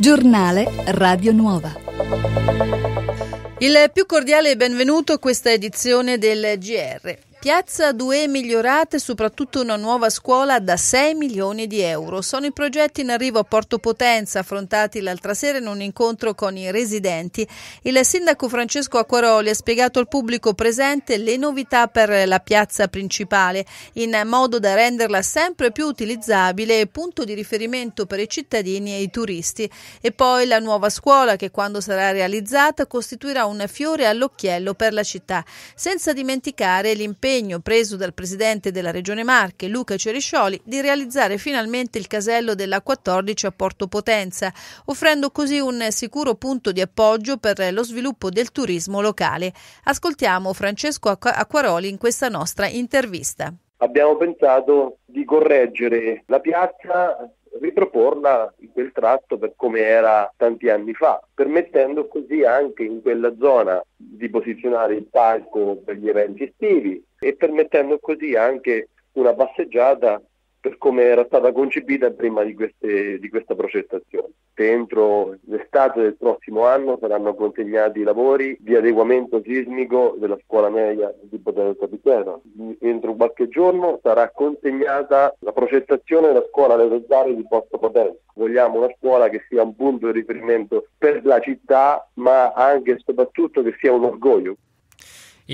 Giornale Radio Nuova. Il più cordiale benvenuto a questa edizione del GR. Piazza 2 migliorate, soprattutto una nuova scuola da 6 milioni di euro. Sono i progetti in arrivo a Porto Potenza, affrontati l'altra sera in un incontro con i residenti. Il sindaco Francesco Acquaroli ha spiegato al pubblico presente le novità per la piazza principale, in modo da renderla sempre più utilizzabile e punto di riferimento per i cittadini e i turisti. E poi la nuova scuola, che quando sarà realizzata costituirà un fiore all'occhiello per la città, senza dimenticare l'impegno l'impegno preso dal presidente della Regione Marche, Luca Ceriscioli, di realizzare finalmente il casello della 14 a Porto Potenza, offrendo così un sicuro punto di appoggio per lo sviluppo del turismo locale. Ascoltiamo Francesco Acquaroli in questa nostra intervista abbiamo pensato di correggere la piazza riproporla in quel tratto per come era tanti anni fa, permettendo così anche in quella zona di posizionare il palco per gli eventi estivi e permettendo così anche una passeggiata per come era stata concepita prima di, queste, di questa progettazione. Entro l'estate del prossimo anno saranno consegnati i lavori di adeguamento sismico della scuola media di Botello Capitano. Entro qualche giorno sarà consegnata la progettazione della scuola Leozzare di Porto Potenza. Vogliamo una scuola che sia un punto di riferimento per la città, ma anche e soprattutto che sia un orgoglio.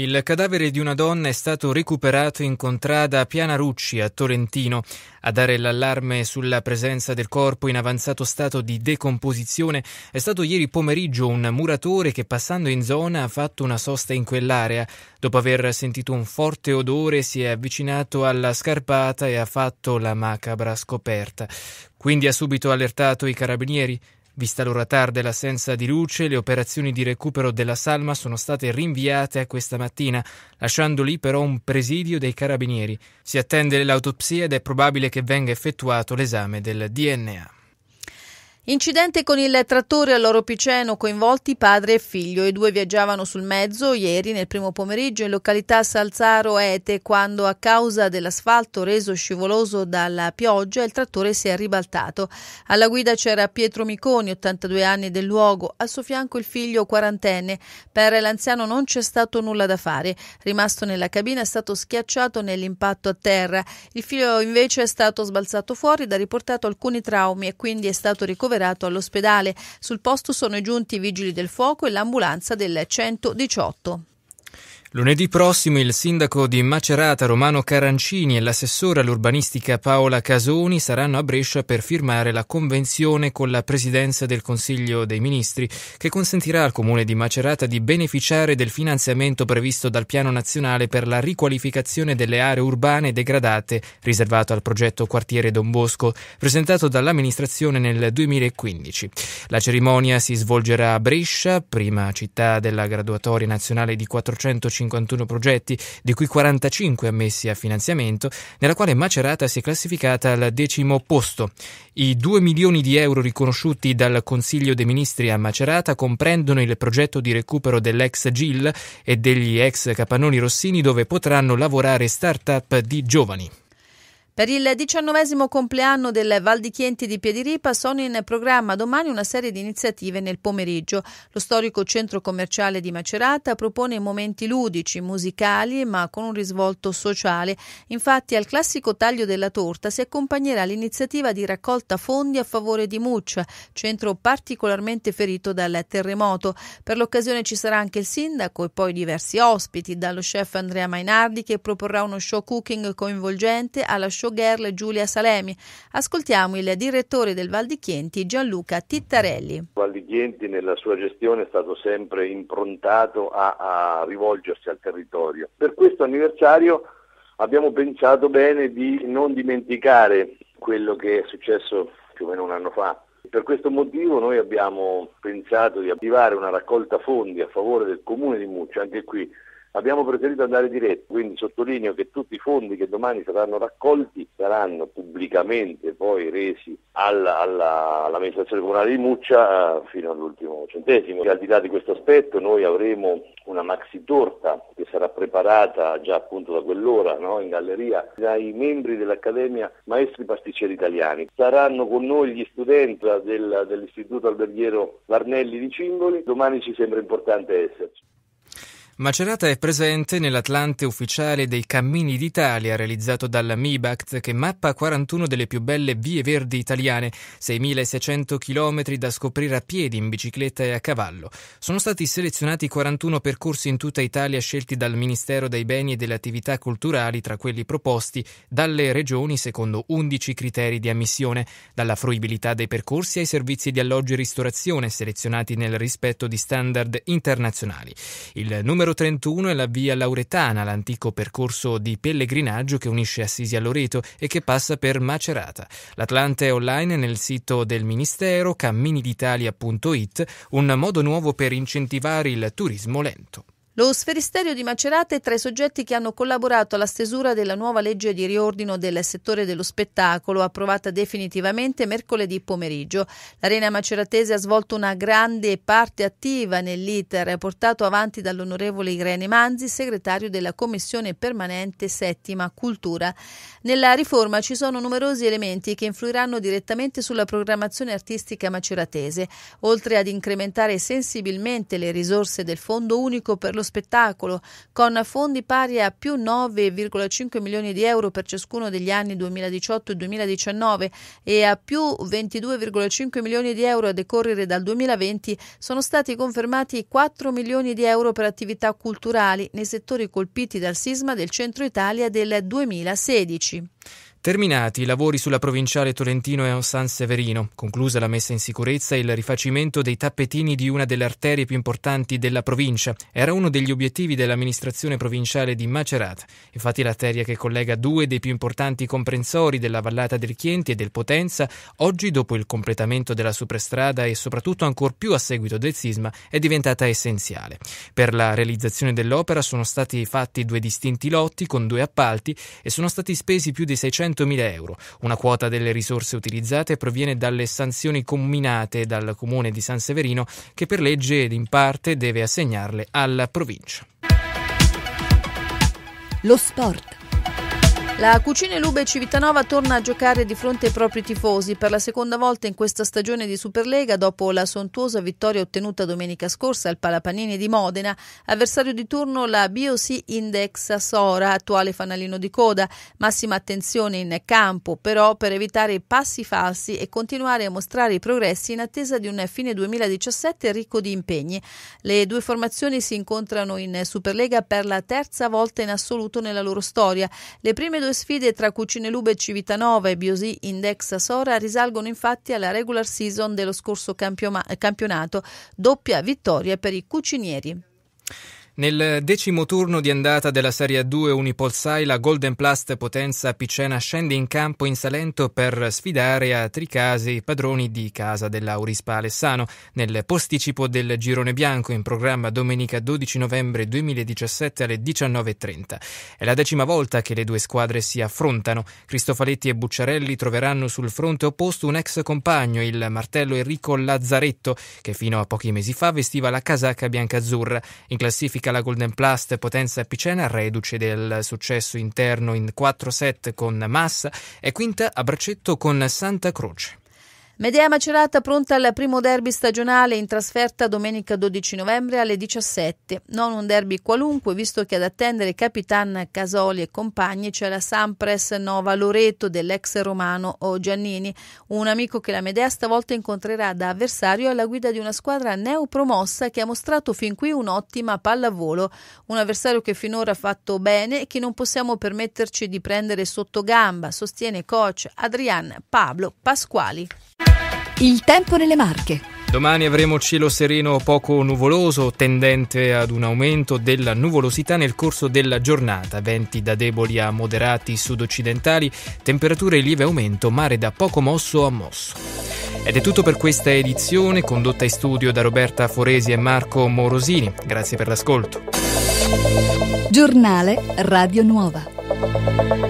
Il cadavere di una donna è stato recuperato in contrada a Pianarucci, a Torrentino. A dare l'allarme sulla presenza del corpo in avanzato stato di decomposizione è stato ieri pomeriggio un muratore che passando in zona ha fatto una sosta in quell'area. Dopo aver sentito un forte odore si è avvicinato alla scarpata e ha fatto la macabra scoperta. Quindi ha subito allertato i carabinieri. Vista l'ora tarda e l'assenza di luce, le operazioni di recupero della salma sono state rinviate a questa mattina, lasciando lì però un presidio dei carabinieri. Si attende l'autopsia ed è probabile che venga effettuato l'esame del DNA. Incidente con il trattore all'Oro Piceno, coinvolti padre e figlio. I due viaggiavano sul mezzo ieri nel primo pomeriggio in località Salzaro Ete quando a causa dell'asfalto reso scivoloso dalla pioggia il trattore si è ribaltato. Alla guida c'era Pietro Miconi, 82 anni del luogo, al suo fianco il figlio quarantenne. Per l'anziano non c'è stato nulla da fare. Rimasto nella cabina è stato schiacciato nell'impatto a terra. Il figlio invece è stato sbalzato fuori ed ha riportato alcuni traumi e quindi è stato ricoverato ricoverato all'ospedale. Sul posto sono giunti i vigili del fuoco e l'ambulanza del 118. Lunedì prossimo il sindaco di Macerata Romano Carancini e l'assessore all'urbanistica Paola Casoni saranno a Brescia per firmare la convenzione con la Presidenza del Consiglio dei Ministri che consentirà al comune di Macerata di beneficiare del finanziamento previsto dal Piano Nazionale per la riqualificazione delle aree urbane degradate riservato al progetto Quartiere Don Bosco presentato dall'amministrazione nel 2015. La cerimonia si svolgerà a Brescia, prima città della graduatoria nazionale di 450 51 progetti, di cui 45 ammessi a finanziamento, nella quale Macerata si è classificata al decimo posto. I 2 milioni di euro riconosciuti dal Consiglio dei Ministri a Macerata comprendono il progetto di recupero dell'ex GIL e degli ex capannoni rossini dove potranno lavorare start-up di giovani. Per il diciannovesimo compleanno del Val di Chienti di Piediripa sono in programma domani una serie di iniziative nel pomeriggio. Lo storico centro commerciale di Macerata propone momenti ludici, musicali, ma con un risvolto sociale. Infatti al classico taglio della torta si accompagnerà l'iniziativa di raccolta fondi a favore di Muccia, centro particolarmente ferito dal terremoto. Per l'occasione ci sarà anche il sindaco e poi diversi ospiti, dallo chef Andrea Mainardi che proporrà uno show cooking coinvolgente alla show showgirl Giulia Salemi. Ascoltiamo il direttore del Val di Chienti, Gianluca Tittarelli. Val di Chienti nella sua gestione è stato sempre improntato a, a rivolgersi al territorio. Per questo anniversario abbiamo pensato bene di non dimenticare quello che è successo più o meno un anno fa. Per questo motivo noi abbiamo pensato di attivare una raccolta fondi a favore del comune di Muccia, anche qui Abbiamo preferito andare diretto, quindi sottolineo che tutti i fondi che domani saranno raccolti saranno pubblicamente poi resi alla, alla, all'amministrazione comunale di Muccia eh, fino all'ultimo centesimo. E al di là di questo aspetto noi avremo una maxi torta che sarà preparata già appunto da quell'ora no? in galleria dai membri dell'Accademia Maestri Pasticceri Italiani. Saranno con noi gli studenti del, dell'Istituto Alberghiero Varnelli di Cingoli, domani ci sembra importante esserci. Macerata è presente nell'Atlante ufficiale dei Cammini d'Italia realizzato dalla MIBACT che mappa 41 delle più belle vie verdi italiane, 6.600 km da scoprire a piedi, in bicicletta e a cavallo. Sono stati selezionati 41 percorsi in tutta Italia scelti dal Ministero dei Beni e delle Attività Culturali tra quelli proposti dalle regioni secondo 11 criteri di ammissione, dalla fruibilità dei percorsi ai servizi di alloggio e ristorazione selezionati nel rispetto di standard internazionali. Il numero numero 31 è la via Lauretana, l'antico percorso di pellegrinaggio che unisce Assisi a Loreto e che passa per Macerata. L'Atlante è online nel sito del Ministero, camminiditalia.it, un modo nuovo per incentivare il turismo lento. Lo sferisterio di Macerata è tra i soggetti che hanno collaborato alla stesura della nuova legge di riordino del settore dello spettacolo, approvata definitivamente mercoledì pomeriggio. L'Arena Maceratese ha svolto una grande parte attiva nell'iter portato avanti dall'onorevole Irene Manzi, segretario della Commissione Permanente Settima Cultura. Nella riforma ci sono numerosi elementi che influiranno direttamente sulla programmazione artistica maceratese, oltre ad incrementare sensibilmente le risorse del Fondo unico per lo spettacolo, con fondi pari a più 9,5 milioni di euro per ciascuno degli anni 2018 e 2019 e a più 22,5 milioni di euro a decorrere dal 2020, sono stati confermati 4 milioni di euro per attività culturali nei settori colpiti dal sisma del centro Italia del 2016. Terminati i lavori sulla provinciale Tolentino e San Severino, conclusa la messa in sicurezza e il rifacimento dei tappetini di una delle arterie più importanti della provincia, era uno degli obiettivi dell'amministrazione provinciale di Macerata. Infatti l'arteria che collega due dei più importanti comprensori della vallata del Chienti e del Potenza, oggi dopo il completamento della superstrada e soprattutto ancor più a seguito del sisma, è diventata essenziale. Per la realizzazione dell'opera sono stati fatti due distinti lotti con due appalti e sono stati spesi più di 600 100.000 euro. Una quota delle risorse utilizzate proviene dalle sanzioni comminate dal comune di San Severino che per legge ed in parte deve assegnarle alla provincia. Lo sport. La Cucine Lube Civitanova torna a giocare di fronte ai propri tifosi per la seconda volta in questa stagione di Superlega dopo la sontuosa vittoria ottenuta domenica scorsa al Palapanini di Modena, avversario di turno la BOC Index Sora, attuale fanalino di coda. Massima attenzione in campo però per evitare passi falsi e continuare a mostrare i progressi in attesa di un fine 2017 ricco di impegni. Le due formazioni si incontrano in Superlega per la terza volta in assoluto nella loro storia. Le prime due due sfide tra Cucine Lube Civitanova e Biosì Index Sora risalgono infatti alla regular season dello scorso campionato, doppia vittoria per i cucinieri. Nel decimo turno di andata della Serie 2 Unipolsai la Golden Plast Potenza Picena scende in campo in Salento per sfidare a Tricase i padroni di casa dell'Aurispa Alessano nel posticipo del girone bianco in programma domenica 12 novembre 2017 alle 19.30. È la decima volta che le due squadre si affrontano. Cristofaletti e Bucciarelli troveranno sul fronte opposto un ex compagno, il martello Enrico Lazzaretto, che fino a pochi mesi fa vestiva la casacca biancazzurra. In classifica classifica la Golden Plast Potenza Picena, reduce del successo interno in 4 set con Massa e quinta a braccetto con Santa Croce. Medea Macerata pronta al primo derby stagionale in trasferta domenica 12 novembre alle 17. Non un derby qualunque, visto che ad attendere Capitan Casoli e compagni c'è la Sampres Nova Loreto dell'ex romano Giannini, un amico che la Medea stavolta incontrerà da avversario alla guida di una squadra neopromossa che ha mostrato fin qui un'ottima pallavolo. Un avversario che finora ha fatto bene e che non possiamo permetterci di prendere sotto gamba, sostiene coach Adrian Pablo Pasquali. Il tempo nelle Marche. Domani avremo cielo sereno poco nuvoloso, tendente ad un aumento della nuvolosità nel corso della giornata, venti da deboli a moderati sud-occidentali, temperature lieve aumento, mare da poco mosso a mosso. Ed è tutto per questa edizione condotta in studio da Roberta Foresi e Marco Morosini. Grazie per l'ascolto. Giornale Radio Nuova.